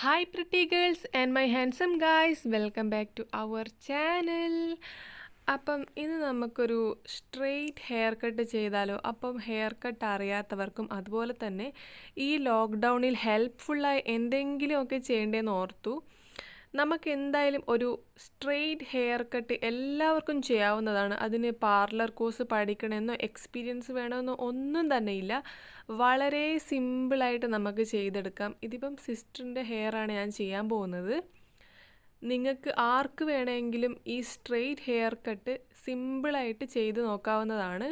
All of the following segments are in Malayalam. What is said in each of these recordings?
hi pretty girls and my handsome guys welcome back to our channel അപ്പം ഇന്ന് നമുക്കൊരു സ്ട്രെയിറ്റ് ഹെയർ കട്ട് ചെയ്താലോ അപ്പം ഹെയർ കട്ട് അറിയാത്തവർക്കും അതുപോലെ തന്നെ ഈ ലോക്ക്ഡൗണിൽ ഹെൽപ്ഫുള്ളായി എന്തെങ്കിലുമൊക്കെ ചെയ്യേണ്ടതെന്ന് ഓർത്തു നമുക്ക് എന്തായാലും ഒരു സ്ട്രെയിറ്റ് ഹെയർ കട്ട് എല്ലാവർക്കും ചെയ്യാവുന്നതാണ് അതിന് പാർലർ കോഴ്സ് പഠിക്കണമെന്നോ എക്സ്പീരിയൻസ് വേണമെന്നോ ഒന്നും തന്നെയില്ല വളരെ സിമ്പിളായിട്ട് നമുക്ക് ചെയ്തെടുക്കാം ഇതിപ്പം സിസ്റ്ററിൻ്റെ ഹെയറാണ് ഞാൻ ചെയ്യാൻ പോകുന്നത് നിങ്ങൾക്ക് ആർക്ക് വേണമെങ്കിലും ഈ സ്ട്രെയിറ്റ് ഹെയർ കട്ട് സിമ്പിളായിട്ട് ചെയ്ത് നോക്കാവുന്നതാണ്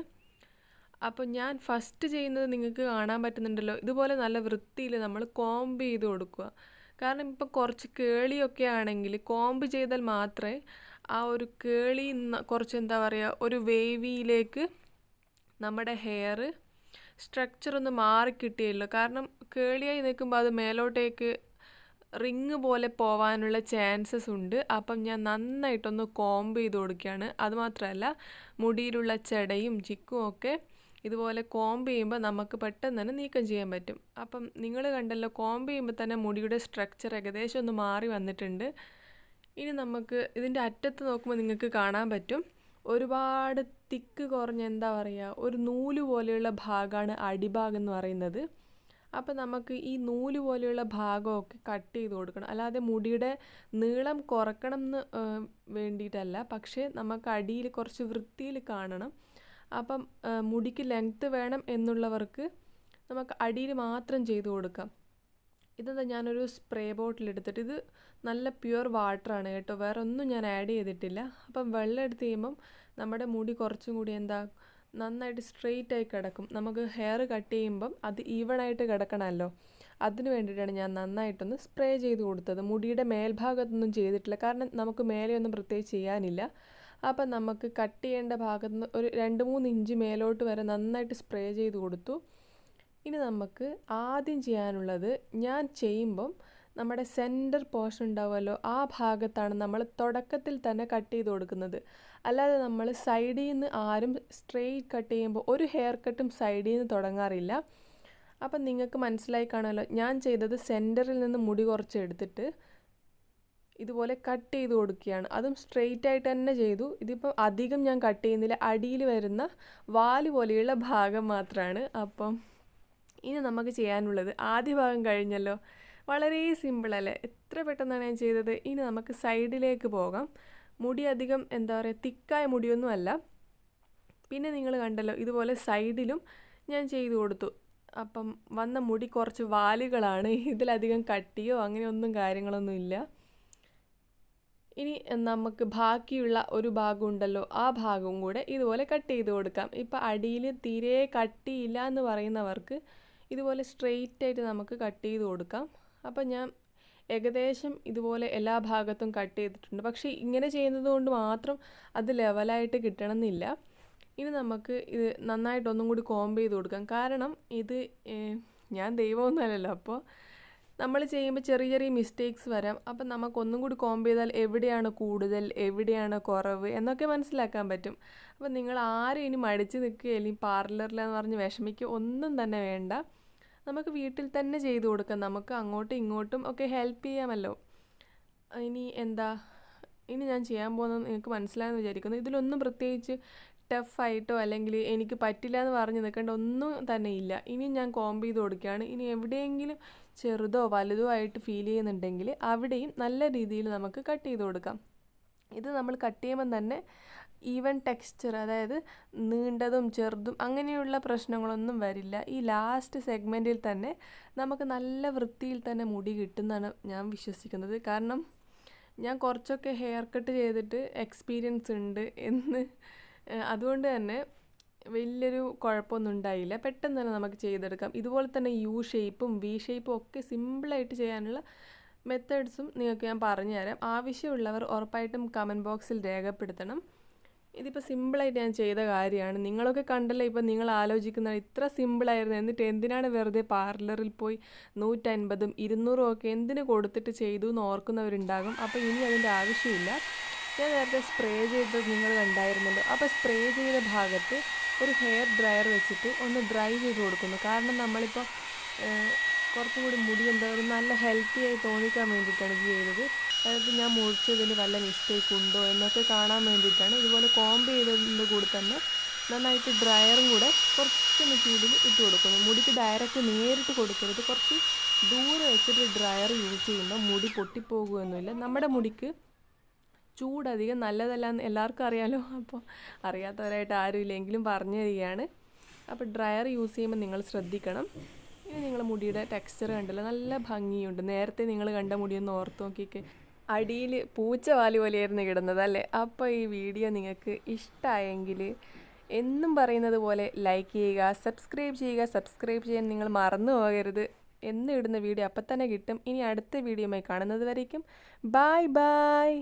അപ്പോൾ ഞാൻ ഫസ്റ്റ് ചെയ്യുന്നത് നിങ്ങൾക്ക് കാണാൻ പറ്റുന്നുണ്ടല്ലോ ഇതുപോലെ നല്ല വൃത്തിയിൽ നമ്മൾ കോംബ് ചെയ്ത് കൊടുക്കുക കാരണം ഇപ്പം കുറച്ച് കേളിയൊക്കെ ആണെങ്കിൽ കോമ്പ് ചെയ്താൽ മാത്രമേ ആ ഒരു കേളി കുറച്ച് എന്താ പറയുക ഒരു വേവിയിലേക്ക് നമ്മുടെ ഹെയർ സ്ട്രക്ചർ ഒന്ന് മാറി കിട്ടിയല്ലോ കാരണം കേളിയായി നിൽക്കുമ്പോൾ അത് മേലോട്ടേക്ക് റിങ് പോലെ പോവാനുള്ള ചാൻസസ് ഉണ്ട് അപ്പം ഞാൻ നന്നായിട്ടൊന്ന് കോംബ് ചെയ്ത് കൊടുക്കുകയാണ് അതുമാത്രമല്ല മുടിയിലുള്ള ചെടയും ചിക്കും ഒക്കെ ഇതുപോലെ കോംബ് ചെയ്യുമ്പോൾ നമുക്ക് പെട്ടെന്ന് തന്നെ നീക്കം ചെയ്യാൻ പറ്റും അപ്പം നിങ്ങൾ കണ്ടല്ലോ കോംബ് ചെയ്യുമ്പോൾ തന്നെ മുടിയുടെ സ്ട്രക്ചർ ഏകദേശം ഒന്ന് മാറി വന്നിട്ടുണ്ട് ഇനി നമുക്ക് ഇതിൻ്റെ അറ്റത്ത് നോക്കുമ്പോൾ നിങ്ങൾക്ക് കാണാൻ പറ്റും ഒരുപാട് തിക്ക് കുറഞ്ഞ എന്താ പറയുക ഒരു നൂല് പോലെയുള്ള ഭാഗമാണ് അടിഭാഗം എന്ന് പറയുന്നത് അപ്പം നമുക്ക് ഈ നൂല് പോലെയുള്ള ഭാഗമൊക്കെ കട്ട് ചെയ്ത് കൊടുക്കണം അല്ലാതെ മുടിയുടെ നീളം കുറക്കണം എന്ന് വേണ്ടിയിട്ടല്ല പക്ഷേ നമുക്ക് അടിയിൽ കുറച്ച് വൃത്തിയിൽ കാണണം അപ്പം മുടിക്ക് ലെങ്ത്ത് വേണം എന്നുള്ളവർക്ക് നമുക്ക് അടിയിൽ മാത്രം ചെയ്തു കൊടുക്കാം ഇതെന്താ ഞാനൊരു സ്പ്രേ ബോട്ടിൽ എടുത്തിട്ട് ഇത് നല്ല പ്യുവർ വാട്ടറാണ് കേട്ടോ വേറെ ഒന്നും ഞാൻ ആഡ് ചെയ്തിട്ടില്ല അപ്പം വെള്ളം എടുത്ത് കഴിയുമ്പം നമ്മുടെ മുടി കുറച്ചും കൂടി എന്താ നന്നായിട്ട് സ്ട്രെയിറ്റ് ആയി കിടക്കും നമുക്ക് ഹെയർ കട്ട് ചെയ്യുമ്പം അത് ഈവണായിട്ട് കിടക്കണമല്ലോ അതിന് വേണ്ടിയിട്ടാണ് ഞാൻ നന്നായിട്ടൊന്ന് സ്പ്രേ ചെയ്ത് കൊടുത്തത് മുടിയുടെ മേൽഭാഗത്തൊന്നും ചെയ്തിട്ടില്ല കാരണം നമുക്ക് മേലെയൊന്നും പ്രത്യേകിച്ച് ചെയ്യാനില്ല അപ്പം നമുക്ക് കട്ട് ചെയ്യേണ്ട ഭാഗത്ത് നിന്ന് ഒരു രണ്ട് മൂന്ന് ഇഞ്ച് മേലോട്ട് വരെ നന്നായിട്ട് സ്പ്രേ ചെയ്ത് കൊടുത്തു ഇനി നമുക്ക് ആദ്യം ചെയ്യാനുള്ളത് ഞാൻ ചെയ്യുമ്പം നമ്മുടെ സെൻറ്റർ പോർഷൻ ഉണ്ടാവുമല്ലോ ആ ഭാഗത്താണ് നമ്മൾ തുടക്കത്തിൽ തന്നെ കട്ട് ചെയ്ത് കൊടുക്കുന്നത് അല്ലാതെ നമ്മൾ സൈഡിൽ നിന്ന് ആരും സ്ട്രെയിറ്റ് കട്ട് ചെയ്യുമ്പോൾ ഒരു ഹെയർ കട്ടും സൈഡിൽ നിന്ന് തുടങ്ങാറില്ല അപ്പം നിങ്ങൾക്ക് മനസ്സിലായി കാണുമല്ലോ ഞാൻ ചെയ്തത് സെൻറ്ററിൽ നിന്ന് മുടി കുറച്ച് എടുത്തിട്ട് ഇതുപോലെ കട്ട് ചെയ്ത് കൊടുക്കുകയാണ് അതും സ്ട്രെയിറ്റ് ആയിട്ട് തന്നെ ചെയ്തു ഇതിപ്പോൾ അധികം ഞാൻ കട്ട് ചെയ്യുന്നില്ല അടിയിൽ വരുന്ന വാല് പോലെയുള്ള ഭാഗം മാത്രമാണ് അപ്പം ഇനി നമുക്ക് ചെയ്യാനുള്ളത് ആദ്യ ഭാഗം കഴിഞ്ഞല്ലോ വളരെ സിമ്പിളല്ലേ എത്ര പെട്ടെന്നാണ് ഞാൻ ചെയ്തത് ഇനി നമുക്ക് സൈഡിലേക്ക് പോകാം മുടി അധികം എന്താ പറയുക തിക്കായ മുടിയൊന്നുമല്ല പിന്നെ നിങ്ങൾ കണ്ടല്ലോ ഇതുപോലെ സൈഡിലും ഞാൻ ചെയ്തു കൊടുത്തു അപ്പം വന്ന മുടി കുറച്ച് വാലുകളാണ് ഇതിലധികം കട്ടിയോ അങ്ങനെ ഒന്നും കാര്യങ്ങളൊന്നും ഇല്ല ഇനി നമുക്ക് ബാക്കിയുള്ള ഒരു ഭാഗം ഉണ്ടല്ലോ ആ ഭാഗവും കൂടെ ഇതുപോലെ കട്ട് ചെയ്ത് കൊടുക്കാം ഇപ്പം അടിയിൽ തീരെ കട്ടിയില്ല എന്ന് പറയുന്നവർക്ക് ഇതുപോലെ സ്ട്രെയിറ്റായിട്ട് ആയിട്ട് നമുക്ക് കട്ട് ചെയ്ത് കൊടുക്കാം അപ്പം ഞാൻ ഏകദേശം ഇതുപോലെ എല്ലാ ഭാഗത്തും കട്ട് ചെയ്തിട്ടുണ്ട് പക്ഷേ ഇങ്ങനെ ചെയ്യുന്നത് കൊണ്ട് മാത്രം അത് ലെവലായിട്ട് കിട്ടണമെന്നില്ല ഇനി നമുക്ക് ഇത് നന്നായിട്ടൊന്നും കൂടി കോംബ് ചെയ്ത് കൊടുക്കാം കാരണം ഇത് ഞാൻ ദൈവമൊന്നുമല്ലല്ലോ അപ്പോൾ നമ്മൾ ചെയ്യുമ്പോൾ ചെറിയ ചെറിയ മിസ്റ്റേക്സ് വരാം അപ്പം നമുക്കൊന്നും കൂടി കോമ്പ് ചെയ്താൽ എവിടെയാണ് കൂടുതൽ എവിടെയാണ് കുറവ് എന്നൊക്കെ മനസ്സിലാക്കാൻ പറ്റും അപ്പം നിങ്ങൾ ആരും ഇനി മടിച്ച് നിൽക്കുക അല്ലെങ്കിൽ പാർലറിലെന്ന് പറഞ്ഞ് വിഷമിക്കുക ഒന്നും തന്നെ വേണ്ട നമുക്ക് വീട്ടിൽ തന്നെ ചെയ്തു കൊടുക്കാം നമുക്ക് അങ്ങോട്ടും ഇങ്ങോട്ടും ഒക്കെ ഹെൽപ്പ് ചെയ്യാമല്ലോ ഇനി എന്താ ഇനി ഞാൻ ചെയ്യാൻ പോകുന്നത് നിങ്ങൾക്ക് മനസ്സിലായെന്ന് വിചാരിക്കുന്നു ഇതിലൊന്നും പ്രത്യേകിച്ച് ടഫായിട്ടോ അല്ലെങ്കിൽ എനിക്ക് പറ്റില്ല എന്ന് പറഞ്ഞ് നിൽക്കേണ്ട ഒന്നും തന്നെ ഇല്ല ഇനി ഞാൻ കോമ്പ് ചെയ്ത് കൊടുക്കുകയാണ് ഇനി എവിടെയെങ്കിലും ചെറുതോ വലുതോ ആയിട്ട് ഫീൽ ചെയ്യുന്നുണ്ടെങ്കിൽ അവിടെയും നല്ല രീതിയിൽ നമുക്ക് കട്ട് ചെയ്ത് കൊടുക്കാം ഇത് നമ്മൾ കട്ട് ചെയ്യുമ്പം തന്നെ ഈവൻ ടെക്സ്ചർ അതായത് നീണ്ടതും ചെറുതും അങ്ങനെയുള്ള പ്രശ്നങ്ങളൊന്നും വരില്ല ഈ ലാസ്റ്റ് സെഗ്മെൻറ്റിൽ തന്നെ നമുക്ക് നല്ല വൃത്തിയിൽ തന്നെ മുടി കിട്ടുന്നതാണ് ഞാൻ വിശ്വസിക്കുന്നത് കാരണം ഞാൻ കുറച്ചൊക്കെ ഹെയർ കട്ട് ചെയ്തിട്ട് എക്സ്പീരിയൻസ് ഉണ്ട് എന്ന് അതുകൊണ്ട് തന്നെ വലിയൊരു കുഴപ്പമൊന്നും ഉണ്ടായില്ല പെട്ടെന്ന് തന്നെ നമുക്ക് ചെയ്തെടുക്കാം ഇതുപോലെ തന്നെ യു ഷേപ്പും വി ഷേപ്പും ഒക്കെ സിമ്പിളായിട്ട് ചെയ്യാനുള്ള മെത്തേഡ്സും നിങ്ങൾക്ക് ഞാൻ പറഞ്ഞു തരാം ആവശ്യമുള്ളവർ ഉറപ്പായിട്ടും കമൻറ്റ് ബോക്സിൽ രേഖപ്പെടുത്തണം ഇതിപ്പോൾ സിമ്പിളായിട്ട് ഞാൻ ചെയ്ത കാര്യമാണ് നിങ്ങളൊക്കെ കണ്ടല്ലോ ഇപ്പോൾ നിങ്ങൾ ആലോചിക്കുന്ന ഇത്ര സിമ്പിളായിരുന്നു എന്നിട്ട് എന്തിനാണ് വെറുതെ പാർലറിൽ പോയി നൂറ്റൻപതും ഇരുന്നൂറും ഒക്കെ എന്തിനു കൊടുത്തിട്ട് ചെയ്തു എന്ന് ഓർക്കുന്നവരുണ്ടാകും അപ്പോൾ ഇനി അതിൻ്റെ ആവശ്യമില്ല ഞാൻ നേരത്തെ സ്പ്രേ ചെയ്തത് നിങ്ങൾ കണ്ടായിരുന്നല്ലോ അപ്പോൾ സ്പ്രേ ചെയ്ത ഭാഗത്ത് ഒരു ഹെയർ ഡ്രയർ വെച്ചിട്ട് ഒന്ന് ഡ്രൈ ചെയ്ത് കൊടുക്കുന്നു കാരണം നമ്മളിപ്പോൾ കുറച്ചും കൂടി മുടി എന്താ പറയുക നല്ല ഹെൽത്തി ആയി തോന്നിക്കാൻ വേണ്ടിയിട്ടാണ് ഇത് ചെയ്തത് അതായത് ഞാൻ മുറിച്ചതിന് വല്ല മിസ്റ്റേക്ക് ഉണ്ടോ എന്നൊക്കെ കാണാൻ വേണ്ടിയിട്ടാണ് ഇതുപോലെ കോംബ് ചെയ്തതിൻ്റെ കൂടെ തന്നെ നന്നായിട്ട് ഡ്രയറും കൂടെ കുറച്ച് മെറ്റീരിയൽ ഇട്ട് കൊടുക്കുന്നു മുടിക്ക് ഡയറക്റ്റ് നേരിട്ട് കൊടുക്കരുത് കുറച്ച് ദൂരെ വെച്ചിട്ട് ഡ്രയർ യൂസ് ചെയ്യുമ്പോൾ മുടി പൊട്ടിപ്പോകുമെന്നില്ല നമ്മുടെ മുടിക്ക് ചൂടധികം നല്ലതല്ല എന്ന് എല്ലാവർക്കും അറിയാമല്ലോ അപ്പോൾ അറിയാത്തവരായിട്ട് ആരുമില്ലെങ്കിലും പറഞ്ഞു തരികയാണ് അപ്പോൾ ഡ്രയർ യൂസ് ചെയ്യുമ്പോൾ നിങ്ങൾ ശ്രദ്ധിക്കണം ഇനി നിങ്ങൾ മുടിയുടെ ടെക്സ്ചർ കണ്ടല്ലോ നല്ല ഭംഗിയുണ്ട് നേരത്തെ നിങ്ങൾ കണ്ട മുടിയൊന്ന് ഓർത്ത് നോക്കിക്ക് അടിയിൽ പൂച്ചവാലി പോലെയായിരുന്നു കിടന്നത് അല്ലേ അപ്പോൾ ഈ വീഡിയോ നിങ്ങൾക്ക് ഇഷ്ടമായെങ്കിൽ എന്നും പറയുന്നത് പോലെ ലൈക്ക് ചെയ്യുക സബ്സ്ക്രൈബ് ചെയ്യുക സബ്സ്ക്രൈബ് ചെയ്യാൻ നിങ്ങൾ മറന്നു പോകരുത് എന്നും ഇടുന്ന വീഡിയോ അപ്പം തന്നെ കിട്ടും ഇനി അടുത്ത വീഡിയോയുമായി കാണുന്നത് വരയ്ക്കും ബായ് ബായ്